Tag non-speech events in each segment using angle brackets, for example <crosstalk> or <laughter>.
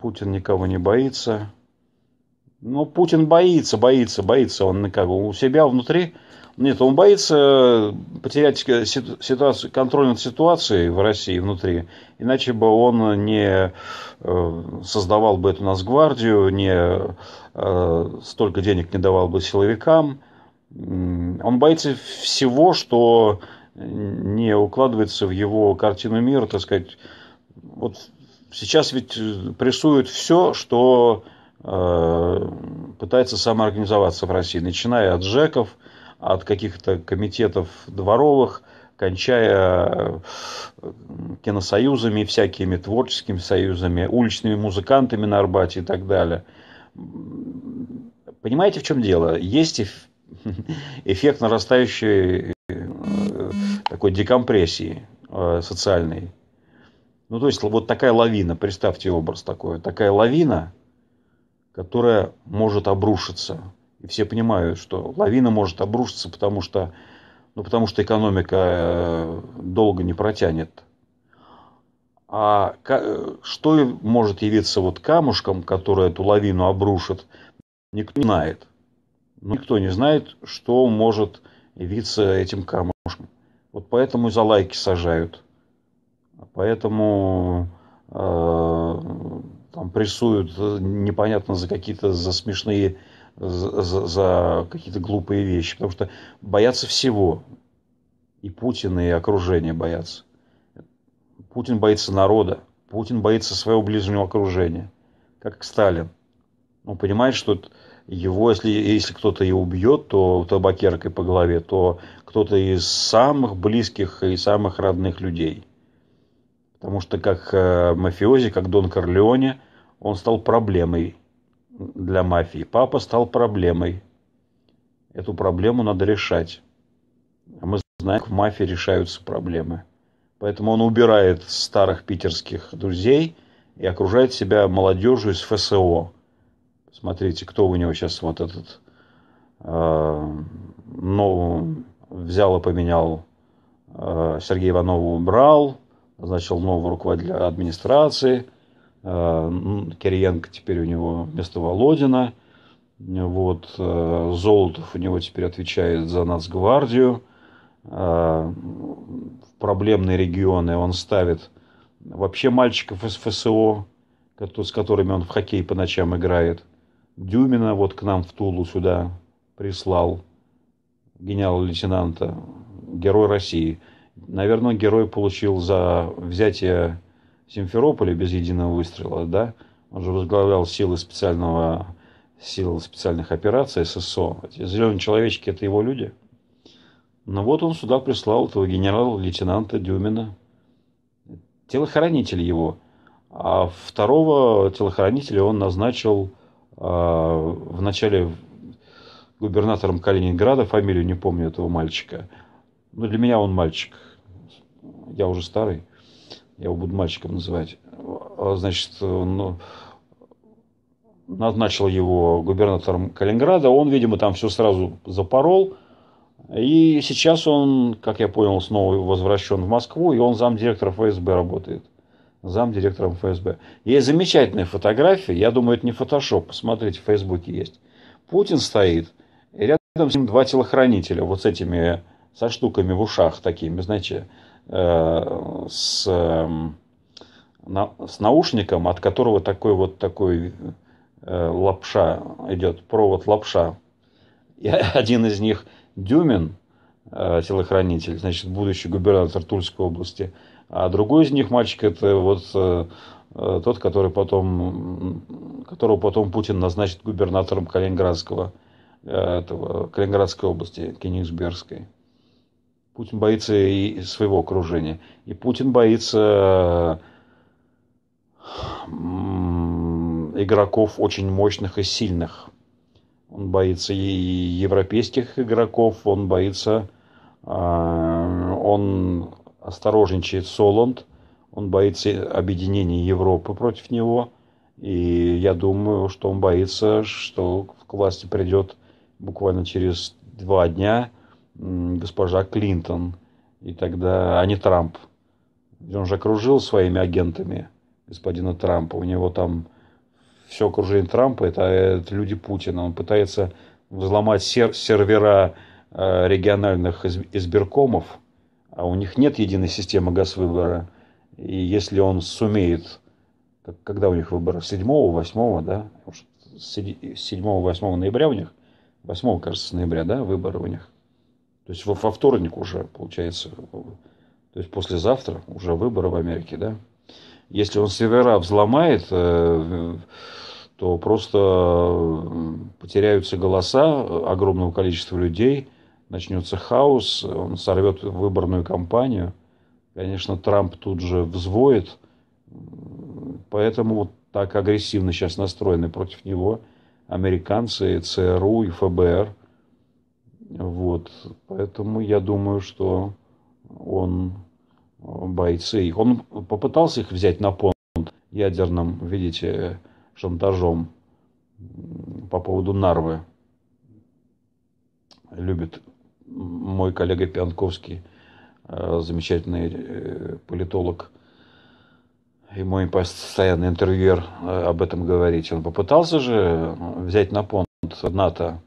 Путин никого не боится. Ну, Путин боится, боится, боится. Он как у себя внутри... Нет, он боится потерять ситуацию, контроль над ситуацией в России внутри. Иначе бы он не э, создавал бы эту нас гвардию, не э, столько денег не давал бы силовикам. Он боится всего, что не укладывается в его картину мира, так сказать. Вот Сейчас ведь э, прессуют все, что э, пытается самоорганизоваться в России, начиная от ЖЭКов, от каких-то комитетов дворовых, кончая э, киносоюзами, всякими творческими союзами, уличными музыкантами на Арбате и так далее. Понимаете, в чем дело? Есть <laughs> эффект нарастающей э, такой декомпрессии социальной. Ну, то есть вот такая лавина, представьте образ такой, такая лавина, которая может обрушиться. И все понимают, что лавина может обрушиться, потому что, ну, потому что экономика э, долго не протянет. А э, что может явиться вот камушком, который эту лавину обрушит, никто не знает. Но никто не знает, что может явиться этим камушком. Вот поэтому за лайки сажают. Поэтому э, там прессуют непонятно за какие-то за смешные, за, за какие-то глупые вещи, потому что боятся всего. И Путин и окружение боятся. Путин боится народа, Путин боится своего ближнего окружения, как Сталин. Он ну, понимает, что его, если, если кто-то и убьет, то табакеркой по голове, то кто-то из самых близких и самых родных людей. Потому что как э, мафиози, как Дон Корлеоне, он стал проблемой для мафии. Папа стал проблемой. Эту проблему надо решать. А мы знаем, как в мафии решаются проблемы. Поэтому он убирает старых питерских друзей и окружает себя молодежью из ФСО. Смотрите, кто у него сейчас вот этот... Э, ну, взял и поменял. Э, Сергей Иванова убрал назначил нового руководителя администрации. Э, Кириенко теперь у него вместо Володина. Вот, э, Золотов у него теперь отвечает за Нацгвардию. Э, в проблемные регионы он ставит вообще мальчиков из ФСО, с которыми он в хоккей по ночам играет. Дюмина вот к нам в Тулу сюда прислал генерал-лейтенанта, герой России. Наверное, герой получил за взятие Симферополя без единого выстрела, да? Он же возглавлял силы специального силы специальных операций ССО. Эти зеленые человечки – это его люди. Но ну вот он сюда прислал этого генерала-лейтенанта Дюмина, телохранитель его. А второго телохранителя он назначил э, в начале губернатором Калининграда, фамилию не помню этого мальчика. Но ну, для меня он мальчик я уже старый, я его буду мальчиком называть. А, значит, он ну, назначил его губернатором Калининграда. Он, видимо, там все сразу запорол. И сейчас он, как я понял, снова возвращен в Москву, и он замдиректора ФСБ работает. Замдиректором ФСБ. Есть замечательная фотография, я думаю, это не фотошоп, посмотрите, в Фейсбуке есть. Путин стоит, и рядом с ним два телохранителя, вот с этими, со штуками в ушах такими, знаете, Э, с, эм, на, с наушником, от которого такой вот такой э, лапша идет, провод лапша. И <laughs> один из них Дюмин, э, телохранитель, значит, будущий губернатор Тульской области, а другой из них мальчик это вот тот, который потом, которого потом Путин назначит губернатором Калининградского этого, Калининградской области, Кенигсбергской. Путин боится и своего окружения. И Путин боится игроков очень мощных и сильных. Он боится и европейских игроков, он боится, а, он осторожничает Солонд, он боится объединения Европы против него. И я думаю, что он боится, что к власти придет буквально через два дня госпожа Клинтон, и тогда, а не Трамп. Он же окружил своими агентами господина Трампа. У него там все окружение Трампа это, это люди Путина. Он пытается взломать сер сервера э, региональных из избиркомов, а у них нет единой системы газвыбора. И если он сумеет, как, когда у них выборы? 7, 8, да? 7, 8 ноября у них? 8, кажется, ноября, да, выборы у них. То есть во, во вторник уже, получается, то есть послезавтра уже выборы в Америке, да? Если он сервера взломает, э, то просто э, потеряются голоса огромного количества людей, начнется хаос, он сорвет выборную кампанию. Конечно, Трамп тут же взвоет, поэтому вот так агрессивно сейчас настроены против него американцы, ЦРУ и ФБР. Вот, поэтому я думаю, что он э, бойцы их. Он попытался их взять на понт ядерным, видите, шантажом по поводу Нарвы. Любит мой коллега Пианковский, э, замечательный э, политолог и мой постоянный интервьюер об этом говорить. Он попытался же взять на понт НАТО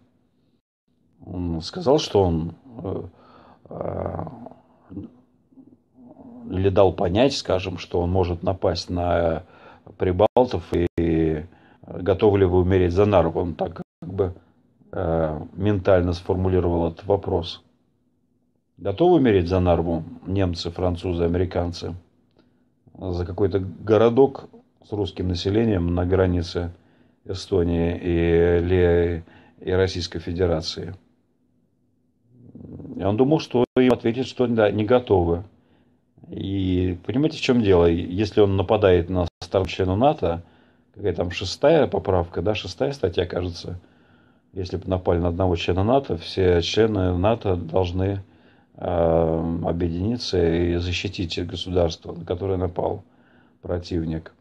сказал, что он э, э, или дал понять, скажем, что он может напасть на прибалтов и готовы ли вы умереть за нарок. Он так как бы э, ментально сформулировал этот вопрос. Готовы умереть за нарву немцы, французы, американцы? За какой-то городок с русским населением на границе Эстонии и, или, и Российской Федерации – и он думал, что им ответит, что да, не готовы. И понимаете, в чем дело? Если он нападает на страну члену НАТО, какая там шестая поправка, да, шестая статья, кажется, если бы напали на одного члена НАТО, все члены НАТО должны э, объединиться и защитить государство, на которое напал противник.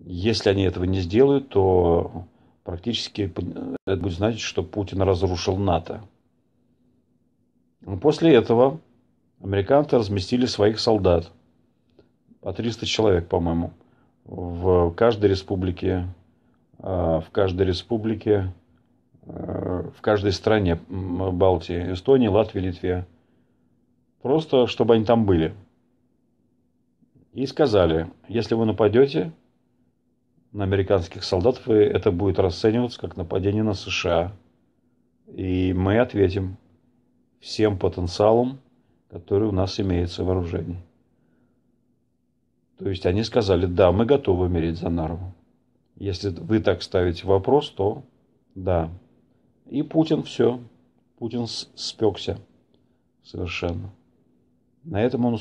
Если они этого не сделают, то практически это будет значить, что Путин разрушил НАТО. После этого американцы разместили своих солдат, по 300 человек, по-моему, в каждой республике, а, в каждой республике, а, в каждой стране Балтии, Эстонии, Латвии, Литве. Просто, чтобы они там были. И сказали, если вы нападете на американских солдат, вы, это будет расцениваться как нападение на США. И мы ответим – всем потенциалом, который у нас имеется в вооружении. То есть они сказали, да, мы готовы умереть за Нарву. Если вы так ставите вопрос, то да. И Путин все. Путин спекся совершенно. На этом он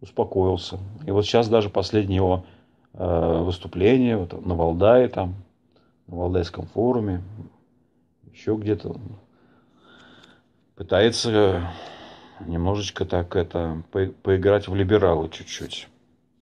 успокоился. И вот сейчас даже последнее его э, выступление вот, на Валдае, там, на Валдайском форуме, еще где-то пытается э, немножечко так это поиграть в либералы чуть-чуть.